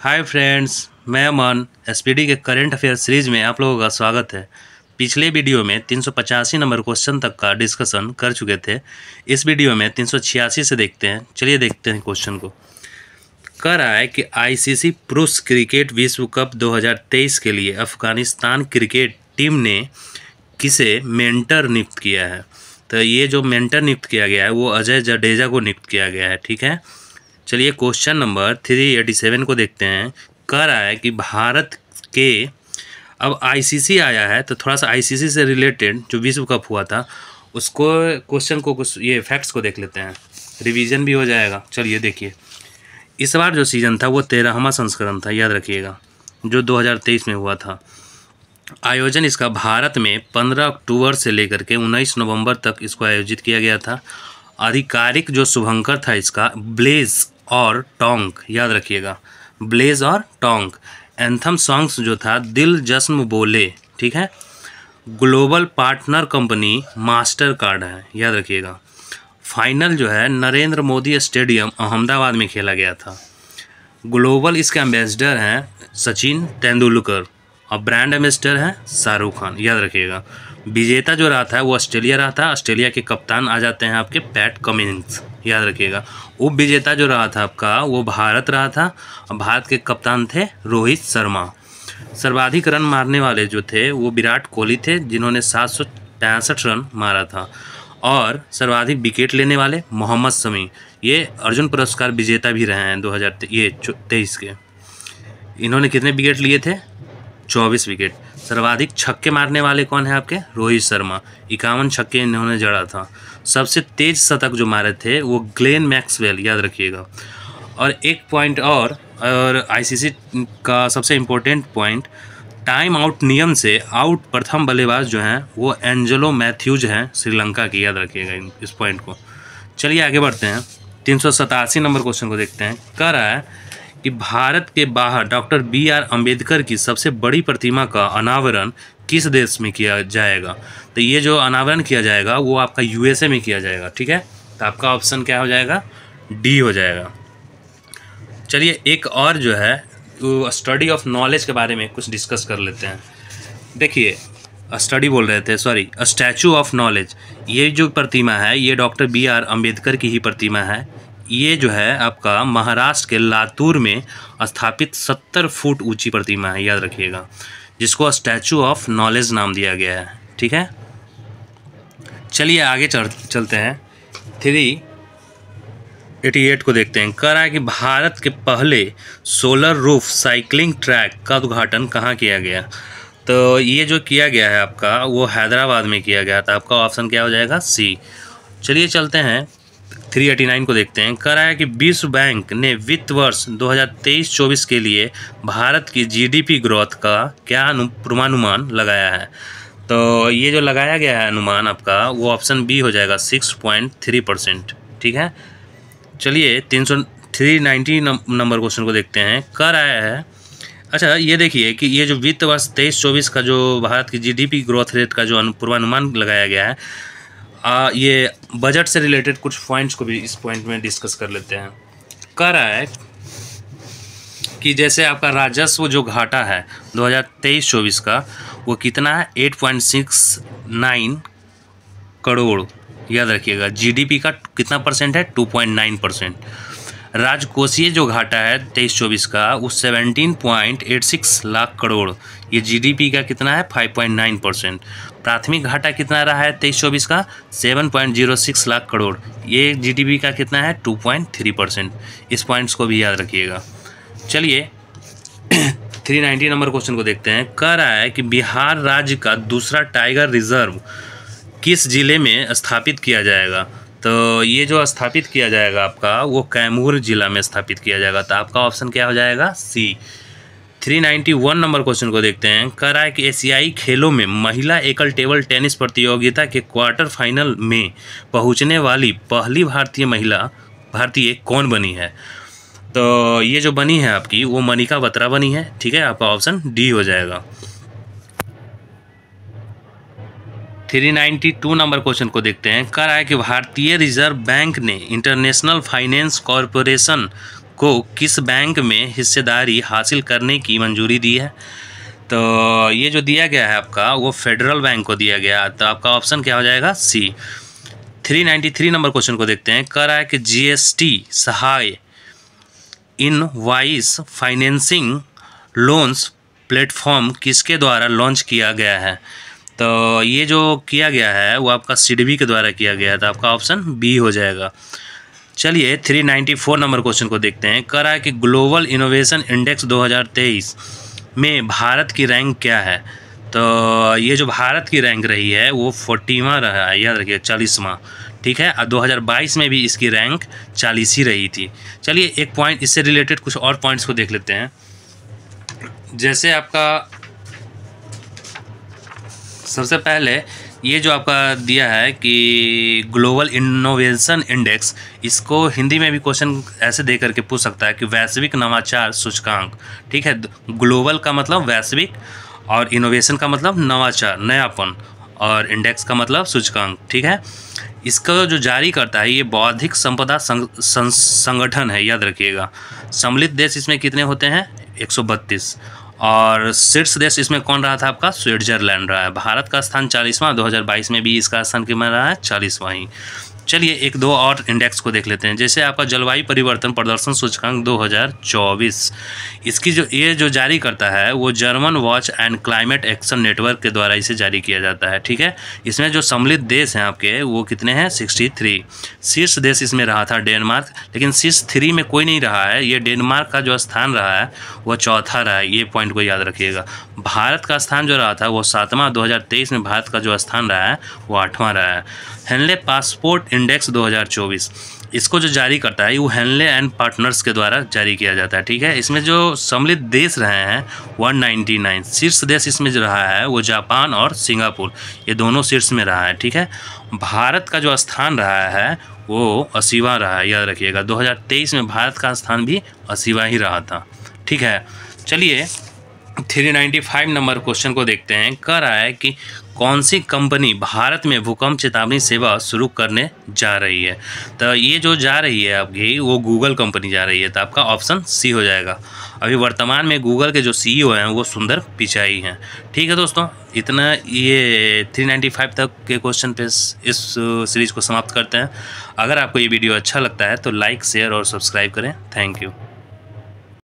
हाय friends मैं Aman S K current affair series में आप लोगों का स्वागत है पिछले वीडियो में तीन नंबर क्वेश्चन तक का डिस्कशन कर चुके थे इस वीडियो में तीन से देखते हैं चलिए देखते हैं क्वेश्चन को कह रहा है कि आईसीसी पुरुष क्रिकेट विश्व कप 2023 के लिए अफगानिस्तान क्रिकेट टीम ने किसे मेंटर नियुक्त किया है तो ये जो मेंटर नियुक्त किया गया है वो अजय जडेजा को नियुक्त किया गया है ठीक है चलिए question number three eighty seven को देखते हैं कह रहा है कि भारत के अब आईसीसी आया है तो थोड़ा सा आईसीसी से रिलेटेड जो विश्व कप हुआ था उसको क्वेश्चन को कुछ ये फैक्ट्स को देख लेते हैं रिवीजन भी हो जाएगा चलिए देखिए इस बार जो सीज़न था वो तेरहवा संस्करण था याद रखिएगा जो दो में हुआ था आयोजन इसका भारत में 15 अक्टूबर से लेकर के 19 नवंबर तक इसको आयोजित किया गया था आधिकारिक जो शुभंकर था इसका ब्लेज और टोंक याद रखिएगा ब्लेज और टोंक एंथम सॉन्ग्स जो था दिल जश्न बोले ठीक है global partner company Mastercard है याद रखिएगा फाइनल जो है नरेंद्र मोदी स्टेडियम अहमदाबाद में खेला गया था ग्लोबल इसके एम्बेसडर हैं सचिन तेंदुलकर और ब्रांड एम्बेसडर हैं शाहरुख खान याद रखिएगा विजेता जो रहा था वो ऑस्ट्रेलिया रहा था ऑस्ट्रेलिया के कप्तान आ जाते हैं आपके पैट कमिंग्स याद रखिएगा उप विजेता जो रहा था आपका वो भारत रहा था भारत के कप्तान थे रोहित शर्मा सर्वाधिक रन मारने वाले जो थे वो विराट कोहली थे जिन्होंने सात रन मारा था और सर्वाधिक विकेट लेने वाले मोहम्मद शमी ये अर्जुन पुरस्कार विजेता भी रहे हैं दो हज़ार ये तेईस के इन्होंने कितने विकेट लिए थे चौबीस विकेट सर्वाधिक छक्के मारने वाले कौन है आपके रोहित शर्मा इक्यावन छक्के इन्होंने जड़ा था सबसे तेज शतक जो मारे थे वो ग्लेन मैक्सवेल याद रखिएगा और एक पॉइंट और और आईसीसी का सबसे इम्पोर्टेंट पॉइंट टाइम आउट नियम से आउट प्रथम बल्लेबाज जो हैं वो एंजलो मैथ्यूज हैं श्रीलंका की याद रखिएगा इस पॉइंट को चलिए आगे बढ़ते हैं तीन नंबर क्वेश्चन को देखते हैं कह रहा है कि भारत के बाहर डॉक्टर बी आर अम्बेडकर की सबसे बड़ी प्रतिमा का अनावरण किस देश में किया जाएगा तो ये जो अनावरण किया जाएगा वो आपका यूएसए में किया जाएगा ठीक है तो आपका ऑप्शन क्या हो जाएगा डी हो जाएगा चलिए एक और जो है स्टडी ऑफ नॉलेज के बारे में कुछ डिस्कस कर लेते हैं देखिए स्टडी बोल रहे थे सॉरी स्टैचू ऑफ नॉलेज ये जो प्रतिमा है ये डॉक्टर बी आर अम्बेडकर की ही प्रतिमा है ये जो है आपका महाराष्ट्र के लातूर में स्थापित सत्तर फुट ऊंची प्रतिमा है याद रखिएगा जिसको स्टैचू ऑफ नॉलेज नाम दिया गया है ठीक है चलिए आगे चल चलते हैं थ्री एटी एट को देखते हैं कह रहा है कि भारत के पहले सोलर रूफ साइकिलिंग ट्रैक का उद्घाटन कहाँ किया गया तो ये जो किया गया है आपका वो हैदराबाद में किया गया था आपका ऑप्शन क्या हो जाएगा सी चलिए चलते हैं 389 को देखते हैं कर आया कि विश्व बैंक ने वित्त वर्ष 2023-24 के लिए भारत की जीडीपी ग्रोथ का क्या पूर्वानुमान लगाया है तो ये जो लगाया गया है अनुमान आपका वो ऑप्शन बी हो जाएगा 6.3 परसेंट ठीक है चलिए तीन सौ थ्री नाइन्टी नंबर क्वेश्चन को देखते हैं कर आया है अच्छा ये देखिए कि ये जो वित्त वर्ष तेईस चौबीस का जो भारत की जी ग्रोथ रेट का जो पूर्वानुमान लगाया गया है आ, ये बजट से रिलेटेड कुछ पॉइंट्स को भी इस पॉइंट में डिस्कस कर लेते हैं कह रहा है कि जैसे आपका राजस्व जो घाटा है 2023-24 का वो कितना है 8.69 करोड़ याद रखिएगा जीडीपी का कितना परसेंट है 2.9 परसेंट राजकोषीय जो घाटा है तेईस चौबीस का वो seventeen point eight six lakh crore ये जीडीपी का कितना है फाइव पॉइंट नाइन परसेंट प्राथमिक घाटा कितना रहा है तेईस चौबीस का seven point zero six lakh crore ये जीडीपी का कितना है टू पॉइंट थ्री परसेंट इस पॉइंट्स को भी याद रखिएगा चलिए थ्री नाइन्टी नंबर क्वेश्चन को देखते हैं कह रहा है कि बिहार राज्य का दूसरा टाइगर रिजर्व किस जिले में स्थापित किया जाएगा तो ये जो स्थापित किया जाएगा आपका वो कैमूर ज़िला में स्थापित किया जाएगा तो आपका ऑप्शन क्या हो जाएगा सी 391 नंबर क्वेश्चन को देखते हैं कराए के कि एशियाई खेलों में महिला एकल टेबल टेनिस प्रतियोगिता के क्वार्टर फाइनल में पहुंचने वाली पहली भारतीय महिला भारतीय कौन बनी है तो ये जो बनी है आपकी वो मनिका बत्रा बनी है ठीक है आपका ऑप्शन डी हो जाएगा three ninety two number question को देखते हैं कह रहा है कि भारतीय रिजर्व बैंक ने इंटरनेशनल फाइनेंस कॉरपोरेशन को किस बैंक में हिस्सेदारी हासिल करने की मंजूरी दी है तो ये जो दिया गया है आपका वो फेडरल बैंक को दिया गया तो आपका ऑप्शन क्या हो जाएगा सी 393 नंबर क्वेश्चन को देखते हैं कह रहा है कि GST Sahay invoice financing loans platform किसके द्वारा लॉन्च किया गया है तो ये जो किया गया है वो आपका सी के द्वारा किया गया था आपका ऑप्शन बी हो जाएगा चलिए 394 नंबर क्वेश्चन को देखते हैं करा है कि ग्लोबल इनोवेशन इंडेक्स 2023 में भारत की रैंक क्या है तो ये जो भारत की रैंक रही है वो फोर्टीवा रहा है याद रखिए चालीसवाँ ठीक है और 2022 में भी इसकी रैंक चालीस ही रही थी चलिए एक पॉइंट इससे रिलेटेड कुछ और पॉइंट्स को देख लेते हैं जैसे आपका सबसे पहले ये जो आपका दिया है कि ग्लोबल इनोवेशन इंडेक्स इसको हिंदी में भी क्वेश्चन ऐसे दे करके पूछ सकता है कि वैश्विक नवाचार सूचकांक ठीक है ग्लोबल का मतलब वैश्विक और इनोवेशन का मतलब नवाचार नयापन और इंडेक्स का मतलब सूचकांक ठीक है इसका जो जारी करता है ये बौद्धिक संपदा संग, संग, संगठन है याद रखिएगा सम्मिलित देश इसमें कितने होते हैं एक और शीर्ष देश इसमें कौन रहा था आपका स्विट्जरलैंड रहा है भारत का स्थान चालीसवां 2022 में भी इसका स्थान कितना रहा है चालीसवां ही चलिए एक दो और इंडेक्स को देख लेते हैं जैसे आपका जलवायु परिवर्तन प्रदर्शन सूचकांक 2024 इसकी जो ये जो जारी करता है वो German Watch and Climate Action Network के द्वारा इसे जारी किया जाता है ठीक है इसमें जो सम्मिलित देश हैं आपके वो कितने हैं सिक्सटी थ्री शीर्ष देश इसमें रहा था डेनमार्क लेकिन शीर्ष थ्री में कोई नहीं रहा है ये डेनमार्क का जो स्थान रहा है वह चौथा रहा है ये पॉइंट को याद रखिएगा भारत का स्थान जो रहा था वो सातवां 2023 में भारत का जो स्थान रहा है वो आठवां रहा है हेनले पासपोर्ट इंडेक्स 2024 इसको जो जारी करता है वो हेनले एंड पार्टनर्स के द्वारा जारी किया जाता है ठीक है इसमें जो सम्मिलित देश रहे हैं 199 शीर्ष देश इसमें जो रहा है वो जापान और सिंगापुर ये दोनों शीर्ष में रहा है ठीक है भारत का जो स्थान रहा है वो असीवा रहा है याद रखिएगा 2023 में भारत का स्थान भी असीवा ही रहा था ठीक है चलिए three ninety five number question को देखते हैं कह रहा है कि कौन सी कंपनी भारत में भूकंप चेतावनी सेवा शुरू करने जा रही है तो ये जो जा रही है आपकी वो गूगल कंपनी जा रही है तो आपका ऑप्शन सी हो जाएगा अभी वर्तमान में गूगल के जो सीईओ e हैं वो सुंदर पिचाई हैं ठीक है दोस्तों इतना ये 395 तक के क्वेश्चन पे इस सीरीज़ को समाप्त करते हैं अगर आपको ये वीडियो अच्छा लगता है तो लाइक शेयर और सब्सक्राइब करें थैंक यू